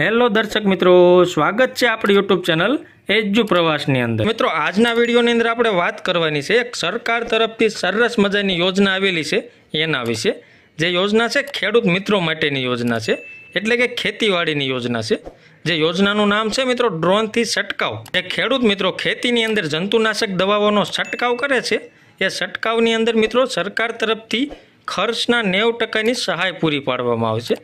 hello દર્શક મિત્રો સ્વાગત છે આપણી યુટ્યુબ ચેનલ એજ્યુ પ્રવાસની અંદર મિત્રો આજના વિડીયોની અંદર આપણે વાત કરવાની છે એક સરકાર તરફથી સરસ મજાની યોજના આવેલી છે એના વિશે જે યોજના છે ખેડૂત મિત્રો માટેની યોજના છે એટલે કે ખેતીવાડીની યોજના છે જે યોજનાનું નામ છે મિત્રો ડ્રોનથી છંટકાવ એ ખેડૂત મિત્રો ખેતીની અંદર જંતુનાશક દવાઓનો છંટકાવ કરે છે એ છંટકાવની અંદર મિત્રો સરકાર તરફથી ખર્ચના નેવ ટકાની સહાય પૂરી પાડવામાં આવશે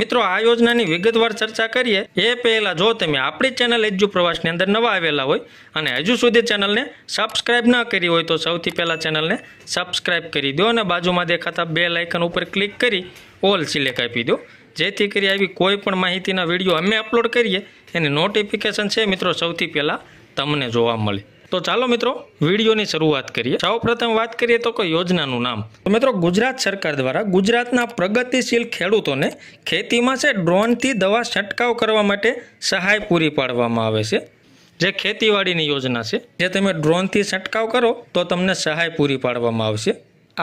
મિત્રો આ યોજનાની વિગતવાર ચર્ચા કરીએ એ પહેલાં જો તમે આપણી ચેનલ એજ્યુ પ્રવાસની અંદર નવા આવેલા હોય અને હજુ સુધી ચેનલને સબસ્ક્રાઇબ ન કરી હોય તો સૌથી પહેલાં ચેનલને સબસ્ક્રાઇબ કરી દો અને બાજુમાં દેખાતા બે લાઇકન ઉપર ક્લિક કરી ઓલ સિલેક્ટ આપી દો જેથી કરી આવી કોઈ પણ માહિતીના વિડીયો અમે અપલોડ કરીએ એની નોટિફિકેશન છે મિત્રો સૌથી પહેલાં તમને જોવા મળે તો ચાલો મિત્રો વિડીયોની શરૂઆત કરીએ સૌપ્રથમ વાત કરીએ તો કોઈ યોજનાનું નામ તો મિત્રો ગુજરાત સરકાર દ્વારા ગુજરાતના પ્રગતિશીલ ખેડૂતોને ખેતીમાં છે ડ્રોનથી દવા છંટકાવ કરવા માટે સહાય પૂરી પાડવામાં આવે છે જે ખેતીવાડીની યોજના છે જે તમે ડ્રોનથી છંટકાવ કરો તો તમને સહાય પૂરી પાડવામાં આવશે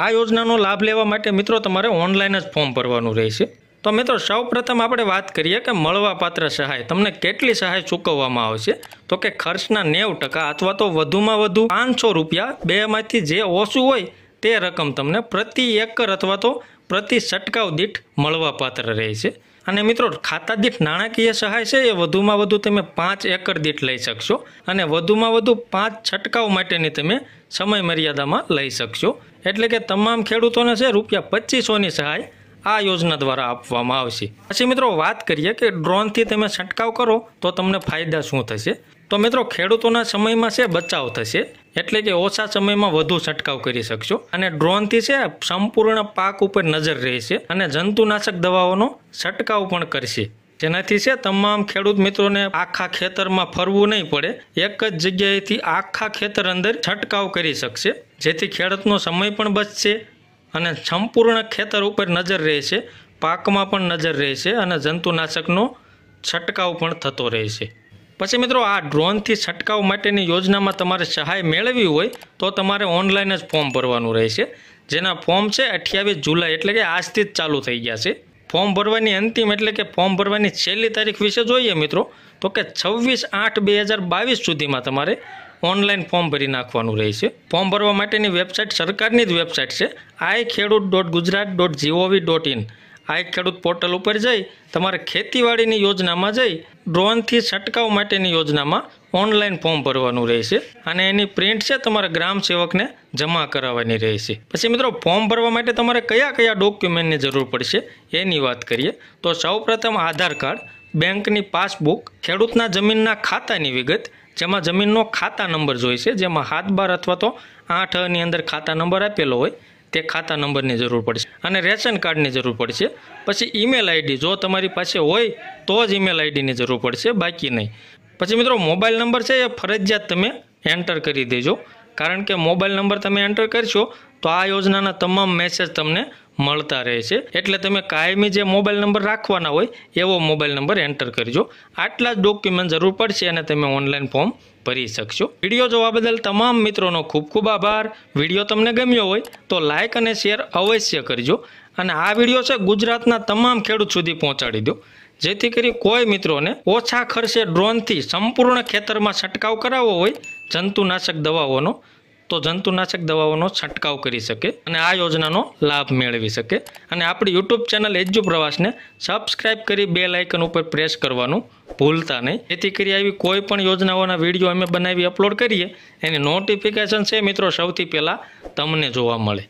આ યોજનાનો લાભ લેવા માટે મિત્રો તમારે ઓનલાઈન જ ફોર્મ ભરવાનું રહેશે તો મિત્રો સૌપ્રથમ આપણે વાત કરીએ કે મળવાપાત્ર સહાય તમને કેટલી સહાય ચૂકવવામાં આવશે તો કે ખર્ચના નેવ ટકા અથવા તો વધુમાં વધુ પાંચસો રૂપિયા બેમાંથી જે ઓછું હોય તે રકમ તમને પ્રતિ એકર અથવા તો પ્રતિ છટકાવ દીઠ મળવાપાત્ર રહે છે અને મિત્રો ખાતા દીઠ નાણાકીય સહાય છે એ વધુમાં વધુ તમે પાંચ એકર દીઠ લઈ શકશો અને વધુમાં વધુ પાંચ છટકાવ માટેની તમે સમય મર્યાદામાં લઈ શકશો એટલે કે તમામ ખેડૂતોને છે રૂપિયા પચીસોની સહાય આ યોજના દ્વારા આપવામાં આવશે પછી મિત્રો વાત કરીએ કે ડ્રોનથી તમે છંટકાવ કરો તો તમને ફાયદા શું થશે તો મિત્રો ખેડૂતોના સમયમાં છે બચાવ થશે એટલે કે ઓછા સમયમાં વધુ છંટકાવ કરી શકશો અને ડ્રોનથી છે સંપૂર્ણ પાક ઉપર નજર રહેશે અને જંતુનાશક દવાઓનો છંટકાવ પણ કરશે જેનાથી છે તમામ ખેડૂત મિત્રોને આખા ખેતરમાં ફરવું નહીં પડે એક જ જગ્યાએથી આખા ખેતર અંદર છંટકાવ કરી શકશે જેથી ખેડૂતનો સમય પણ બચશે અને સંપૂર્ણ ખેતર ઉપર નજર રહે છે પાકમાં પણ નજર રહે છે અને જંતુનાશકનો છંટકાવ પણ થતો રહે છે પછી મિત્રો આ ડ્રોનથી છંટકાવ માટેની યોજનામાં તમારે સહાય મેળવી હોય તો તમારે ઓનલાઈન જ ફોર્મ ભરવાનું રહેશે જેના ફોર્મ છે અઠ્યાવીસ જુલાઈ એટલે કે આજથી જ ચાલુ થઈ ગયા છે ફોર્મ ભરવાની અંતિમ એટલે કે ફોર્મ ભરવાની છેલ્લી તારીખ વિશે જોઈએ મિત્રો તો કે છવ્વીસ આઠ બે હજાર બાવીસ સુધીમાં તમારે ઓનલાઈન ફોર્મ ભરી નાખવાનું રહેશે ફોર્મ ભરવા માટેની વેબસાઇટ સરકારની જ વેબસાઇટ છે I Khedut dot Gujarat dot GOV dot in I Khedut portal ઉપર જઈ તમારે ખેતીવાડીની યોજનામાં જઈ ડ્રોનથી છંટકાવ માટેની યોજનામાં ઓનલાઈન ફોર્મ ભરવાનું રહેશે અને એની પ્રિન્ટ છે તમારા ગ્રામ સેવકને જમા કરાવવાની રહેશે પછી મિત્રો ફોર્મ ભરવા માટે તમારે કયા કયા ડોક્યુમેન્ટની જરૂર પડશે એની વાત કરીએ તો સૌપ્રથમ આધાર કાર્ડ બેંકની પાસબુક ખેડૂતના જમીનના ખાતાની વિગત જેમાં જમીનનો ખાતા નંબર જોઈશે જેમાં હાથ બાર અથવા તો આઠ ની અંદર ખાતા નંબર આપેલો હોય તે ખાતા નંબરની જરૂર પડશે અને રેશન કાર્ડની જરૂર પડશે પછી ઈમેલ આઈડી જો તમારી પાસે હોય તો જ ઈમેલ આઈડીની જરૂર પડશે બાકી નહીં પછી મિત્રો મોબાઈલ નંબર છે એ ફરજિયાત તમે એન્ટર કરી દેજો કારણ કે મોબાઈલ નંબર તમે એન્ટર કરશો તો આ યોજનાના તમામ મેસેજ તમને મળતા રહે છે એટલે તમે કાયમી જે મોબાઈલ નંબર રાખવાના હોય એવો મોબાઈલ નંબર એન્ટર કરજો આટલા જ ડોક્યુમેન્ટ જરૂર પડશે અને તમે ઓનલાઈન ફોર્મ ભરી શકશો વિડીયો જોવા બદલ તમામ મિત્રોનો ખૂબ ખૂબ આભાર વિડીયો તમને ગમ્યો હોય તો લાઇક અને શેર અવશ્ય કરજો અને આ વિડીયો છે ગુજરાતના તમામ ખેડૂત સુધી પહોંચાડી દો જેથી કરી કોઈ મિત્રોને ઓછા ખર્ચે ડ્રોનથી સંપૂર્ણ ખેતરમાં છંટકાવ કરાવવો હોય જંતુનાશક દવાઓનો તો જંતુનાશક દવાઓનો છંટકાવ કરી શકે અને આ યોજનાનો લાભ મેળવી શકે અને આપણી યુટ્યુબ ચેનલ એજ્યુ પ્રવાસને સબસ્ક્રાઇબ કરી બે લાઇકન ઉપર પ્રેસ કરવાનું ભૂલતા નહીં જેથી કરી આવી કોઈ પણ યોજનાઓના વિડીયો અમે બનાવી અપલોડ કરીએ એની નોટિફિકેશન છે મિત્રો સૌથી પહેલાં તમને જોવા મળે